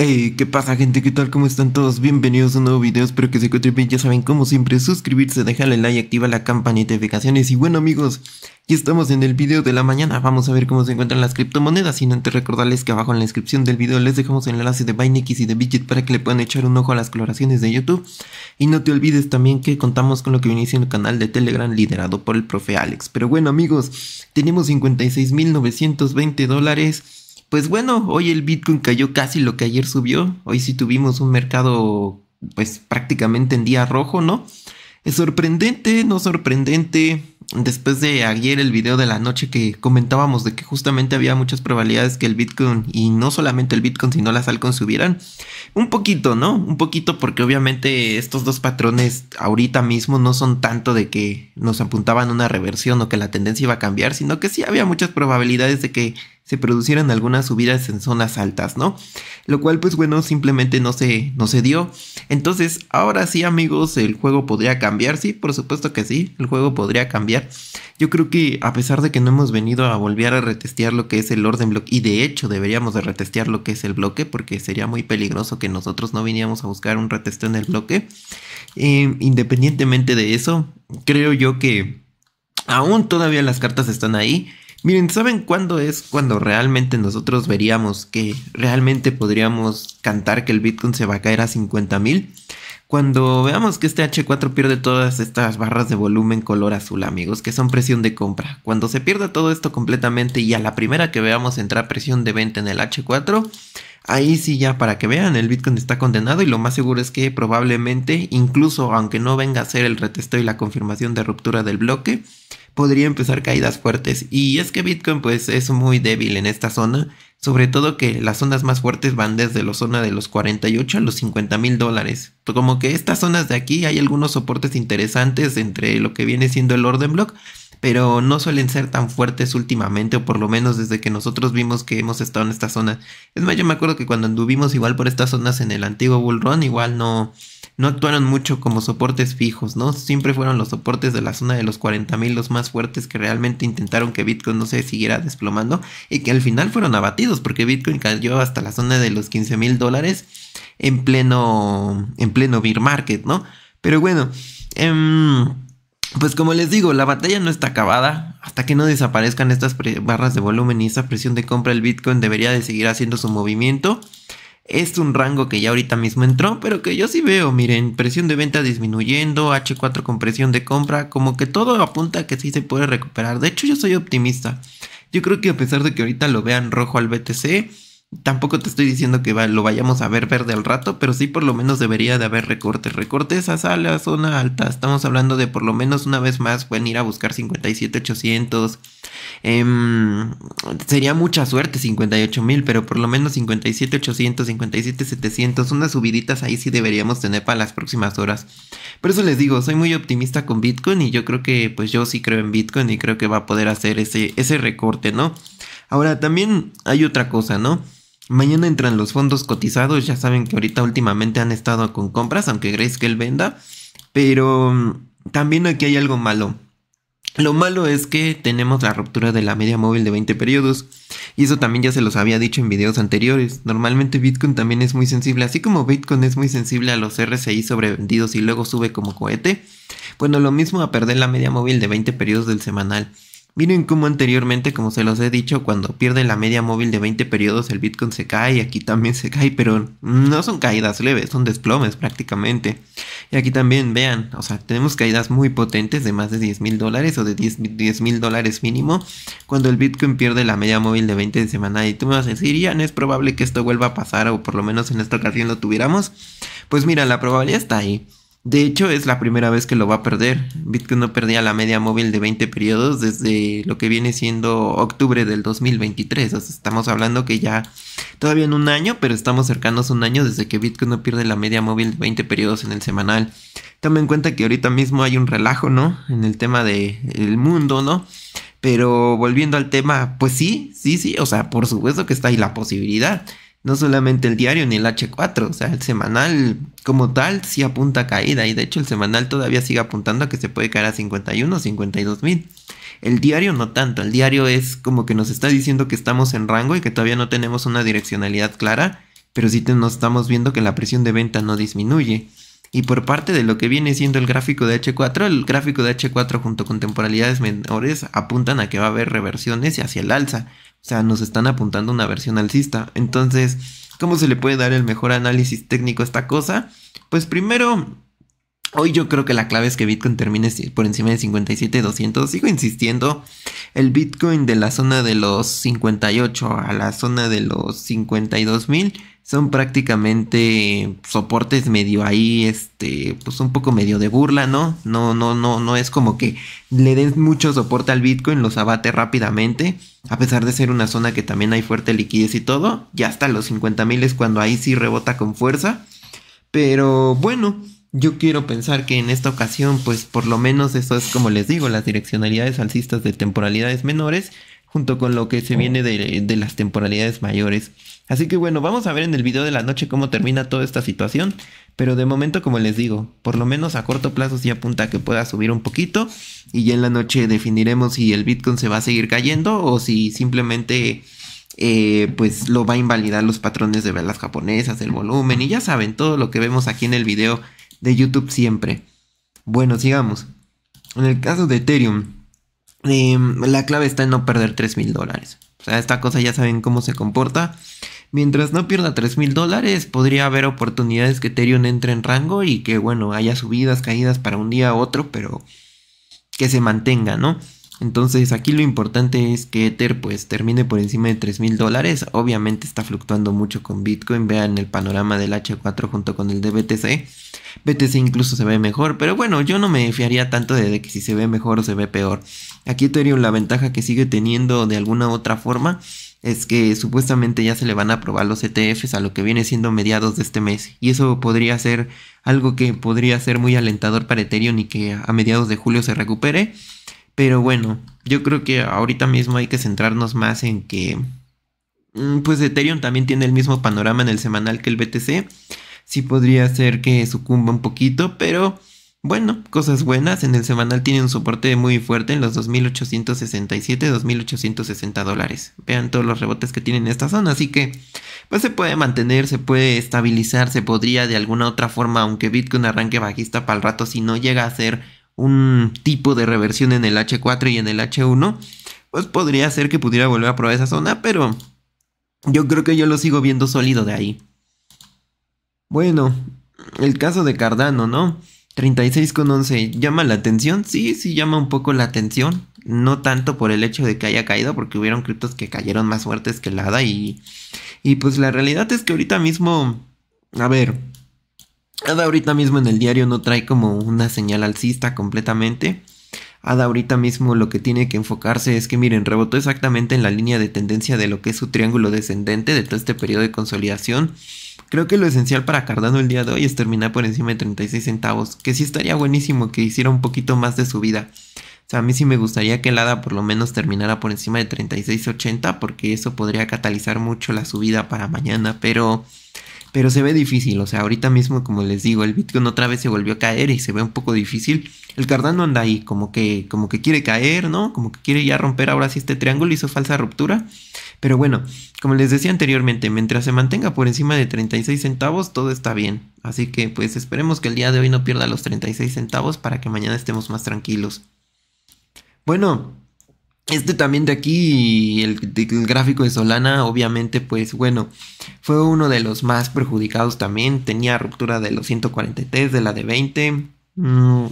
Hey, ¿qué pasa gente? ¿Qué tal? ¿Cómo están todos? Bienvenidos a un nuevo video, espero que se encuentren bien, ya saben como siempre, suscribirse, dejarle like, activar la campanita de notificaciones y bueno amigos, ya estamos en el video de la mañana, vamos a ver cómo se encuentran las criptomonedas, sin antes recordarles que abajo en la descripción del video les dejamos el enlace de BineX y de Bidget para que le puedan echar un ojo a las coloraciones de YouTube y no te olvides también que contamos con lo que viene siendo el canal de Telegram liderado por el profe Alex, pero bueno amigos, tenemos 56.920 dólares pues bueno, hoy el Bitcoin cayó casi lo que ayer subió. Hoy sí tuvimos un mercado pues prácticamente en día rojo, ¿no? Es sorprendente, no sorprendente. Después de ayer el video de la noche que comentábamos de que justamente había muchas probabilidades que el Bitcoin y no solamente el Bitcoin sino las altcoins subieran. Un poquito, ¿no? Un poquito porque obviamente estos dos patrones ahorita mismo no son tanto de que nos apuntaban una reversión o que la tendencia iba a cambiar, sino que sí había muchas probabilidades de que se producieran algunas subidas en zonas altas, ¿no? Lo cual, pues bueno, simplemente no se, no se dio. Entonces, ahora sí, amigos, el juego podría cambiar. Sí, por supuesto que sí, el juego podría cambiar. Yo creo que a pesar de que no hemos venido a volver a retestear lo que es el orden bloque, y de hecho deberíamos de retestear lo que es el bloque, porque sería muy peligroso que nosotros no vinieramos a buscar un retesteo en el bloque. Eh, independientemente de eso, creo yo que aún todavía las cartas están ahí Miren, ¿saben cuándo es cuando realmente nosotros veríamos que realmente podríamos cantar que el Bitcoin se va a caer a $50,000? Cuando veamos que este H4 pierde todas estas barras de volumen color azul, amigos, que son presión de compra. Cuando se pierda todo esto completamente y a la primera que veamos entrar presión de venta en el H4, ahí sí ya para que vean, el Bitcoin está condenado y lo más seguro es que probablemente, incluso aunque no venga a ser el retesto y la confirmación de ruptura del bloque, podría empezar caídas fuertes. Y es que Bitcoin pues es muy débil en esta zona, sobre todo que las zonas más fuertes van desde la zona de los 48 a los 50 mil dólares. Pues, como que estas zonas de aquí hay algunos soportes interesantes entre lo que viene siendo el orden block, pero no suelen ser tan fuertes últimamente o por lo menos desde que nosotros vimos que hemos estado en esta zona. Es más, yo me acuerdo que cuando anduvimos igual por estas zonas en el antiguo Bull Run, igual no no actuaron mucho como soportes fijos, ¿no? Siempre fueron los soportes de la zona de los 40.000 los más fuertes que realmente intentaron que Bitcoin no se siguiera desplomando y que al final fueron abatidos porque Bitcoin cayó hasta la zona de los 15 mil dólares en pleno, en pleno bear market, ¿no? Pero bueno, em, pues como les digo, la batalla no está acabada. Hasta que no desaparezcan estas barras de volumen y esa presión de compra, el Bitcoin debería de seguir haciendo su movimiento es un rango que ya ahorita mismo entró, pero que yo sí veo, miren, presión de venta disminuyendo, H4 con presión de compra, como que todo apunta a que sí se puede recuperar. De hecho, yo soy optimista. Yo creo que a pesar de que ahorita lo vean rojo al BTC, Tampoco te estoy diciendo que lo vayamos a ver verde al rato, pero sí por lo menos debería de haber recortes. Recortes a la zona alta. Estamos hablando de por lo menos una vez más pueden ir a buscar 57,800. Em, sería mucha suerte 58,000, pero por lo menos 57,800, 57,700. Unas subiditas ahí sí deberíamos tener para las próximas horas. Por eso les digo, soy muy optimista con Bitcoin y yo creo que, pues yo sí creo en Bitcoin y creo que va a poder hacer ese, ese recorte, ¿no? Ahora, también hay otra cosa, ¿no? Mañana entran los fondos cotizados, ya saben que ahorita últimamente han estado con compras, aunque crees que él venda, pero mm, también aquí hay algo malo. Lo malo es que tenemos la ruptura de la media móvil de 20 periodos, y eso también ya se los había dicho en videos anteriores. Normalmente Bitcoin también es muy sensible, así como Bitcoin es muy sensible a los RSI sobrevendidos y luego sube como cohete, bueno, lo mismo a perder la media móvil de 20 periodos del semanal. Miren cómo anteriormente, como se los he dicho, cuando pierde la media móvil de 20 periodos el Bitcoin se cae y aquí también se cae, pero no son caídas leves, son desplomes prácticamente. Y aquí también, vean, o sea, tenemos caídas muy potentes de más de 10 mil dólares o de 10 mil dólares mínimo cuando el Bitcoin pierde la media móvil de 20 de semana. Y tú me vas a decir, ya no es probable que esto vuelva a pasar o por lo menos en esta ocasión lo tuviéramos. Pues mira, la probabilidad está ahí. De hecho, es la primera vez que lo va a perder. Bitcoin no perdía la media móvil de 20 periodos desde lo que viene siendo octubre del 2023. O sea, estamos hablando que ya todavía en un año, pero estamos cercanos a un año desde que Bitcoin no pierde la media móvil de 20 periodos en el semanal. Tomen en cuenta que ahorita mismo hay un relajo, ¿no? En el tema del mundo, ¿no? Pero volviendo al tema, pues sí, sí, sí. O sea, por supuesto que está ahí la posibilidad no solamente el diario ni el H4, o sea, el semanal como tal sí apunta a caída y de hecho el semanal todavía sigue apuntando a que se puede caer a 51, 52 mil. El diario no tanto, el diario es como que nos está diciendo que estamos en rango y que todavía no tenemos una direccionalidad clara, pero sí nos estamos viendo que la presión de venta no disminuye. Y por parte de lo que viene siendo el gráfico de H4, el gráfico de H4 junto con temporalidades menores apuntan a que va a haber reversiones hacia el alza. O sea, nos están apuntando una versión alcista. Entonces, ¿cómo se le puede dar el mejor análisis técnico a esta cosa? Pues primero Hoy yo creo que la clave es que Bitcoin termine por encima de 57,200. Sigo insistiendo, el Bitcoin de la zona de los 58 a la zona de los 52,000 son prácticamente soportes medio ahí, este, pues un poco medio de burla, ¿no? No, no, no, no es como que le den mucho soporte al Bitcoin, los abate rápidamente, a pesar de ser una zona que también hay fuerte liquidez y todo. Ya hasta los 50,000 es cuando ahí sí rebota con fuerza. Pero bueno yo quiero pensar que en esta ocasión, pues por lo menos eso es como les digo, las direccionalidades alcistas de temporalidades menores, junto con lo que se viene de, las temporalidades mayores. Así que bueno, vamos a ver en el video de la noche cómo termina toda esta situación, pero de momento como les digo, por lo menos a corto plazo sí apunta a que pueda subir un poquito y ya en la noche definiremos si el Bitcoin se va a seguir cayendo o si simplemente... Eh, pues lo va a invalidar los patrones de velas japonesas, el volumen y ya saben todo lo que vemos aquí en el video de YouTube siempre. Bueno, sigamos. En el caso de Ethereum, em, la clave está en no perder 3 mil dólares. O sea, esta cosa ya saben cómo se comporta. Mientras no pierda 3 mil dólares, podría haber oportunidades que Ethereum entre en rango y que, bueno, haya subidas, caídas para un día u otro, pero que se mantenga, ¿no? Entonces aquí lo importante es que Ether pues termine por encima de 3000 dólares. Obviamente está fluctuando mucho con Bitcoin. Vean el panorama del H4 junto con el de BTC. BTC incluso se ve mejor. Pero bueno, yo no me fiaría tanto de que si se ve mejor o se ve peor. Aquí Ethereum la ventaja que sigue teniendo de alguna otra forma es que supuestamente ya se le van a aprobar los ETFs a lo que viene siendo mediados de este mes. Y eso podría ser algo que podría ser muy alentador para Ethereum y que a mediados de julio se recupere. Pero bueno, yo creo que ahorita mismo hay que centrarnos más en que mm, pues Ethereum también tiene el mismo panorama en el semanal que el BTC. Sí podría ser que sucumba un poquito, pero bueno, cosas buenas. En el semanal tiene un soporte muy fuerte en los 2.867, 2.860 dólares. Vean todos los rebotes que tiene en esta zona. Así que, pues se puede mantener, se puede estabilizar, se podría de alguna otra forma, aunque Bitcoin arranque bajista para el rato, si no llega a ser un tipo de reversión en el H4 y en el H1, pues podría ser que pudiera volver a probar esa zona, pero yo creo que yo lo sigo viendo sólido de ahí. Bueno, el caso de Cardano, ¿no? 36 con 11, llama la atención, sí, sí llama un poco la atención, no tanto por el hecho de que haya caído, porque hubieron criptos que cayeron más fuertes que la ADA y, y pues la realidad es que ahorita mismo, a ver, ADA ahorita mismo en el diario no trae como una señal alcista completamente. ADA ahorita mismo lo que tiene que enfocarse es que miren, rebotó exactamente en la línea de tendencia de lo que es su triángulo descendente de todo este periodo de consolidación. Creo que lo esencial para Cardano el día de hoy es terminar por encima de 36 centavos, que sí estaría buenísimo que hiciera un poquito más de subida. O sea, a mí sí me gustaría que el ADA por lo menos terminara por encima de 36.80 porque eso podría catalizar mucho la subida para mañana, pero pero se ve difícil. O sea, ahorita mismo, como les digo, el Bitcoin otra vez se volvió a caer y se ve un poco difícil. El Cardano anda ahí, como que, como que quiere caer, ¿no? Como que quiere ya romper ahora sí este triángulo, hizo falsa ruptura. Pero bueno, como les decía anteriormente, mientras se mantenga por encima de 36 centavos, todo está bien. Así que pues esperemos que el día de hoy no pierda los 36 centavos para que mañana estemos más tranquilos. Bueno, este también de aquí, el, gráfico de Solana, obviamente, pues bueno, fue uno de los más perjudicados también. Tenía ruptura de los 143, de la de 20. Mm,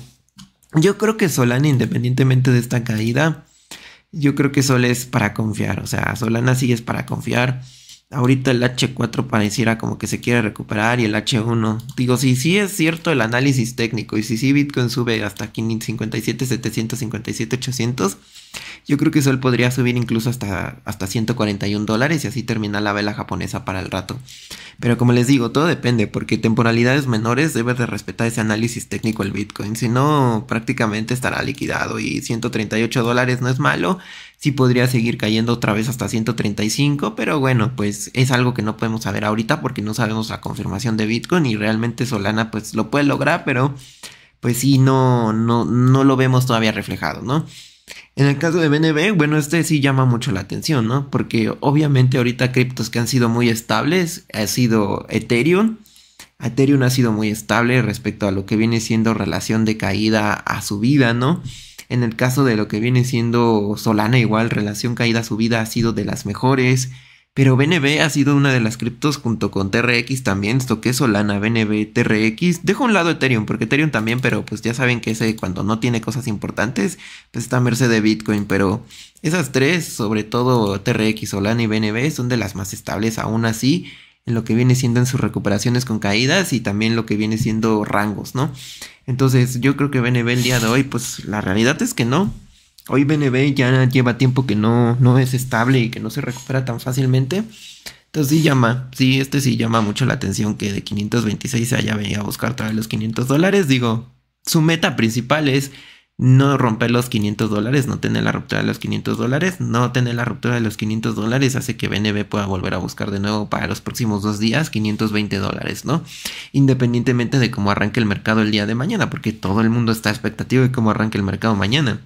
yo creo que Solana, independientemente de esta caída, yo creo que Sol es para confiar. O sea, Solana sí es para confiar ahorita el H4 pareciera como que se quiere recuperar y el H1. Digo, si sí es cierto el análisis técnico y si sí Bitcoin sube hasta 57, 757, 800, yo creo que solo podría subir incluso hasta, hasta 141 dólares y así termina la vela japonesa para el rato. Pero como les digo, todo depende porque temporalidades menores debe de respetar ese análisis técnico el Bitcoin. Si no, prácticamente estará liquidado y 138 dólares no es malo podría seguir cayendo otra vez hasta 135, pero bueno, pues es algo que no podemos saber ahorita porque no sabemos la confirmación de Bitcoin y realmente Solana pues lo puede lograr, pero pues sí, no, no, no lo vemos todavía reflejado, ¿no? En el caso de BNB, bueno, este sí llama mucho la atención, ¿no? Porque obviamente ahorita criptos que han sido muy estables ha sido Ethereum. Ethereum ha sido muy estable respecto a lo que viene siendo relación de caída a subida, ¿no? En el caso de lo que viene siendo Solana, igual relación caída-subida ha sido de las mejores. Pero BNB ha sido una de las criptos junto con TRX también. esto que Solana, BNB, TRX. Dejo a un lado Ethereum, porque Ethereum también, pero pues ya saben que ese cuando no tiene cosas importantes, pues está a merced de Bitcoin. Pero esas tres, sobre todo TRX, Solana y BNB, son de las más estables aún así en lo que viene siendo en sus recuperaciones con caídas y también lo que viene siendo rangos, ¿no? Entonces yo creo que BNB el día de hoy, pues la realidad es que no. Hoy BNB ya lleva tiempo que no, no es estable y que no se recupera tan fácilmente. Entonces sí llama, sí, este sí llama mucho la atención que de 526 se haya venido a buscar otra vez los 500 dólares. Digo, su meta principal es no romper los 500 dólares, no tener la ruptura de los 500 dólares, no tener la ruptura de los 500 dólares hace que BNB pueda volver a buscar de nuevo para los próximos dos días 520 dólares, ¿no? Independientemente de cómo arranque el mercado el día de mañana, porque todo el mundo está expectativo de cómo arranque el mercado mañana.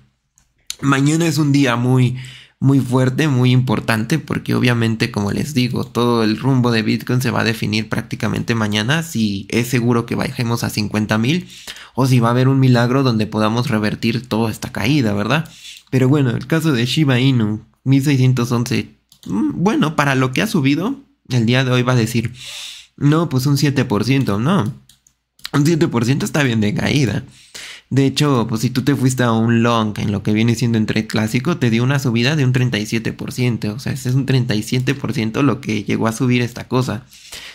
Mañana es un día muy, muy fuerte, muy importante, porque obviamente, como les digo, todo el rumbo de Bitcoin se va a definir prácticamente mañana si es seguro que bajemos a 50 mil o si va a haber un milagro donde podamos revertir toda esta caída, ¿verdad? Pero bueno, el caso de Shiba Inu, 1611, mm, bueno, para lo que ha subido, el día de hoy va a decir, no, pues un 7%, no, un 7% está bien de caída. De hecho, pues si tú te fuiste a un long en lo que viene siendo en trade clásico, te dio una subida de un 37%. O sea, ese es un 37% lo que llegó a subir esta cosa.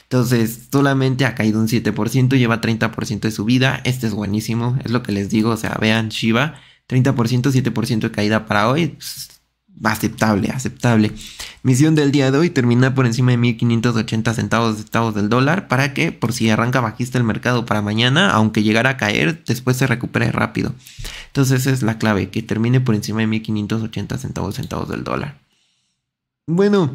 Entonces, solamente ha caído un 7%, lleva 30% de subida. Este es buenísimo, es lo que les digo. O sea, vean Shiva, 30%, 7% de caída para hoy. Pues, aceptable, aceptable. Misión del día de hoy termina por encima de 1580 centavos, centavos del dólar para que por si arranca bajista el mercado para mañana, aunque llegara a caer, después se recupere rápido. Entonces esa es la clave, que termine por encima de 1580 centavos, centavos del dólar. Bueno,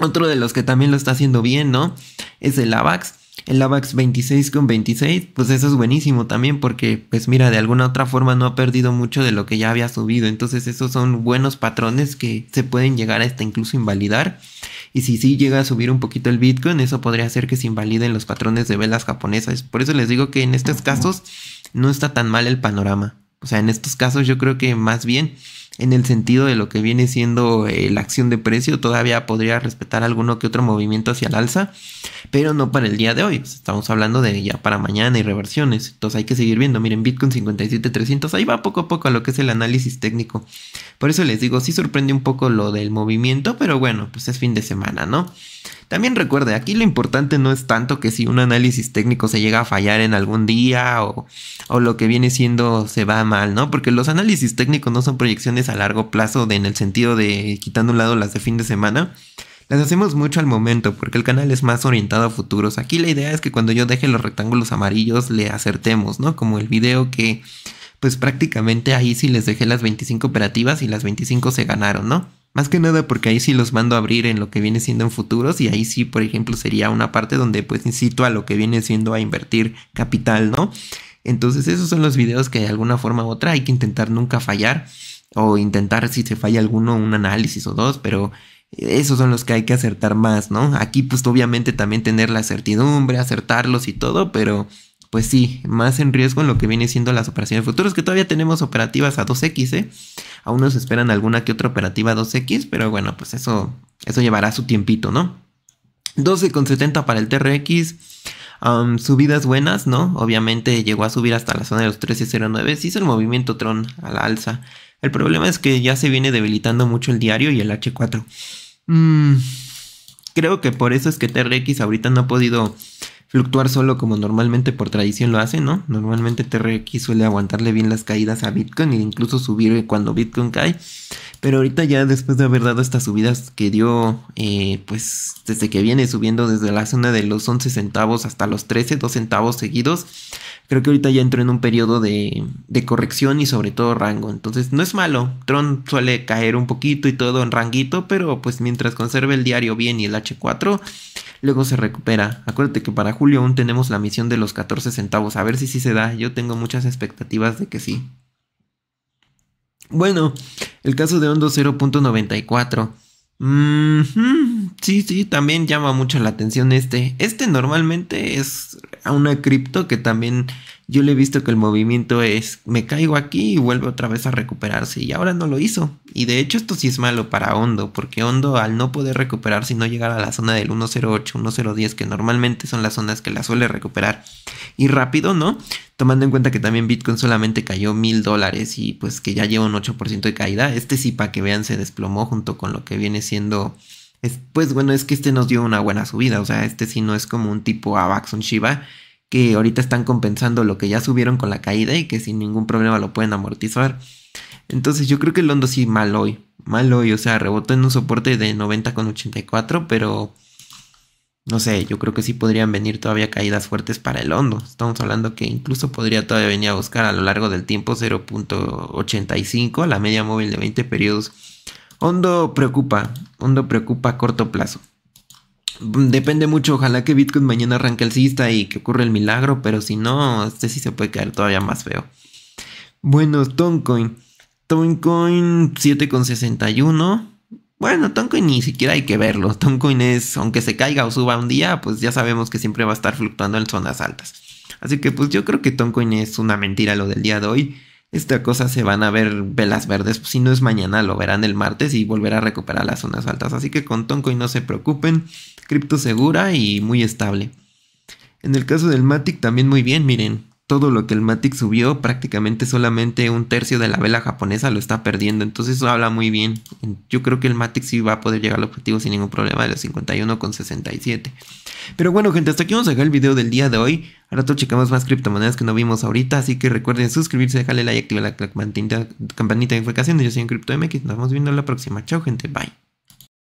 otro de los que también lo está haciendo bien, ¿no? Es el AVAX. El AVAX 26 con 26, pues eso es buenísimo también porque, pues mira, de alguna otra forma no ha perdido mucho de lo que ya había subido. Entonces esos son buenos patrones que se pueden llegar hasta incluso invalidar. Y si sí llega a subir un poquito el Bitcoin, eso podría hacer que se invaliden los patrones de velas japonesas. Por eso les digo que en estos casos no está tan mal el panorama. O sea, en estos casos yo creo que más bien en el sentido de lo que viene siendo eh, la acción de precio, todavía podría respetar alguno que otro movimiento hacia el alza, pero no para el día de hoy. Estamos hablando de ya para mañana y reversiones. Entonces hay que seguir viendo. Miren, Bitcoin 57.300, ahí va poco a poco a lo que es el análisis técnico. Por eso les digo, sí sorprende un poco lo del movimiento, pero bueno, pues es fin de semana, ¿no? También recuerde, aquí lo importante no es tanto que si un análisis técnico se llega a fallar en algún día o, o lo que viene siendo se va mal, ¿no? Porque los análisis técnicos no son proyecciones a largo plazo en el sentido de quitando un lado las de fin de semana. Las hacemos mucho al momento porque el canal es más orientado a futuros. Aquí la idea es que cuando yo deje los rectángulos amarillos le acertemos, ¿no? Como el video que pues prácticamente ahí sí les dejé las 25 operativas y las 25 se ganaron, ¿no? Más que nada porque ahí sí los mando a abrir en lo que viene siendo en futuros y ahí sí, por ejemplo, sería una parte donde pues incito a lo que viene siendo a invertir capital, ¿no? Entonces esos son los videos que de alguna forma u otra hay que intentar nunca fallar o intentar si se falla alguno un análisis o dos, pero esos son los que hay que acertar más, ¿no? Aquí pues obviamente también tener la certidumbre, acertarlos y todo, pero pues sí, más en riesgo en lo que viene siendo las operaciones futuras, que todavía tenemos operativas a 2X, ¿eh? Aún nos esperan alguna que otra operativa 2X, pero bueno, pues eso, eso llevará su tiempito, ¿no? 12,70 para el TRX. Um, subidas buenas, ¿no? Obviamente llegó a subir hasta la zona de los 13.09. Se hizo el movimiento Tron a la alza. El problema es que ya se viene debilitando mucho el diario y el H4. Mm, creo que por eso es que TRX ahorita no ha podido fluctuar solo como normalmente por tradición lo hace, ¿no? Normalmente TRX suele aguantarle bien las caídas a Bitcoin e incluso subir cuando Bitcoin cae. Pero ahorita ya después de haber dado estas subidas que dio, eh, pues desde que viene subiendo desde la zona de los 11 centavos hasta los 13, 2 centavos seguidos, creo que ahorita ya entró en un periodo de, corrección y sobre todo rango. Entonces no es malo. Tron suele caer un poquito y todo en ranguito, pero pues mientras conserve el diario bien y el H4, luego se recupera. Acuérdate que para julio aún tenemos la misión de los 14 centavos. A ver si sí se da. Yo tengo muchas expectativas de que sí. Bueno, el caso de Hondo 0.94. Mmm sí, sí, también llama mucho la atención este. Este normalmente es a una cripto que también yo le he visto que el movimiento es me caigo aquí y vuelve otra vez a recuperarse y ahora no lo hizo. Y de hecho esto sí es malo para Hondo, porque Hondo al no poder recuperarse y no llegar a la zona del 108, 1010, que normalmente son las zonas que la suele recuperar, y rápido, ¿no? Tomando en cuenta que también Bitcoin solamente cayó mil dólares y pues que ya lleva un 8% de caída, este sí para que vean se desplomó junto con lo que viene siendo pues bueno, es que este nos dio una buena subida. O sea, este sí no es como un tipo Avaxon Shiba que ahorita están compensando lo que ya subieron con la caída y que sin ningún problema lo pueden amortizar. Entonces yo creo que el hondo sí mal hoy. Mal hoy, o sea, rebotó en un soporte de 90,84, pero no sé, yo creo que sí podrían venir todavía caídas fuertes para el hondo. Estamos hablando que incluso podría todavía venir a buscar a lo largo del tiempo 0.85, la media móvil de 20 periodos Hondo preocupa, hondo preocupa a corto plazo. Depende mucho, ojalá que Bitcoin mañana arranque alcista y que ocurra el milagro, pero si no, este sí se puede caer todavía más feo. Bueno, Toncoin. Toncoin 7,61. Bueno, Toncoin ni siquiera hay que verlo. Toncoin es, aunque se caiga o suba un día, pues ya sabemos que siempre va a estar fluctuando en zonas altas. Así que pues yo creo que Toncoin es una mentira lo del día de hoy esta cosa se van a ver velas verdes. Pues, si no es mañana, lo verán el martes y volverá a recuperar las zonas altas. Así que con Toncoin no se preocupen. Cripto segura y muy estable. En el caso del Matic también muy bien, miren todo lo que el Matic subió, prácticamente solamente un tercio de la vela japonesa lo está perdiendo. Entonces eso habla muy bien. Yo creo que el Matic sí va a poder llegar al objetivo sin ningún problema de los 51,67. Pero bueno, gente, hasta aquí vamos a dejar el video del día de hoy. Ahora tú checamos más criptomonedas que no vimos ahorita. Así que recuerden suscribirse, dejarle like activar la campanita, de notificaciones. Yo soy en CryptoMX. Nos vemos viendo la próxima. Chao, gente. Bye.